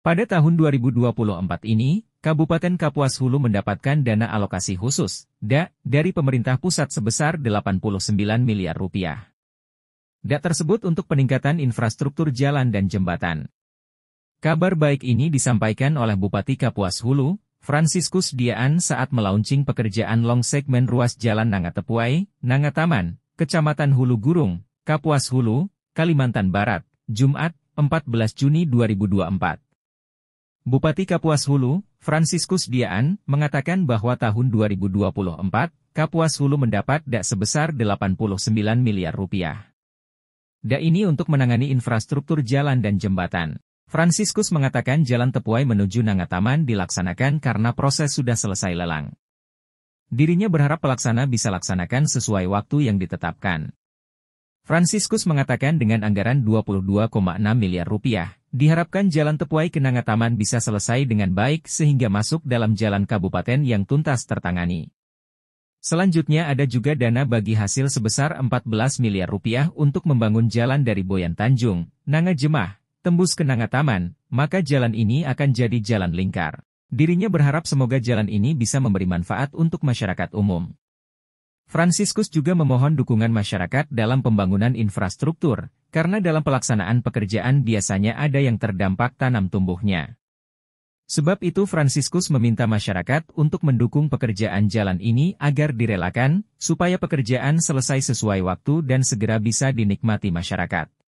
Pada tahun 2024 ini, Kabupaten Kapuas Hulu mendapatkan dana alokasi khusus (DA) dari pemerintah pusat sebesar 89 miliar rupiah. DA tersebut untuk peningkatan infrastruktur jalan dan jembatan. Kabar baik ini disampaikan oleh Bupati Kapuas Hulu, Franciscus Diaan saat melaunching pekerjaan long segmen ruas Jalan Nangatepuai, Nangataman, Kecamatan Hulu Gurung, Kapuas Hulu, Kalimantan Barat, Jumat, 14 Juni 2024. Bupati Kapuas Hulu, Franciscus Diaan, mengatakan bahwa tahun 2024, Kapuas Hulu mendapat dak sebesar 89 miliar rupiah. Dak ini untuk menangani infrastruktur jalan dan jembatan. Franciscus mengatakan jalan Tepuai menuju Nangataman dilaksanakan karena proses sudah selesai lelang. Dirinya berharap pelaksana bisa laksanakan sesuai waktu yang ditetapkan. Franciscus mengatakan dengan anggaran 22,6 miliar rupiah, Diharapkan Jalan Tepuai Kenanga Taman bisa selesai dengan baik sehingga masuk dalam jalan kabupaten yang tuntas tertangani. Selanjutnya ada juga dana bagi hasil sebesar 14 miliar rupiah untuk membangun jalan dari Boyan Tanjung, Nanga Jemah, tembus ke Taman, maka jalan ini akan jadi jalan lingkar. Dirinya berharap semoga jalan ini bisa memberi manfaat untuk masyarakat umum. Franciscus juga memohon dukungan masyarakat dalam pembangunan infrastruktur, karena dalam pelaksanaan pekerjaan biasanya ada yang terdampak tanam tumbuhnya. Sebab itu Franciscus meminta masyarakat untuk mendukung pekerjaan jalan ini agar direlakan, supaya pekerjaan selesai sesuai waktu dan segera bisa dinikmati masyarakat.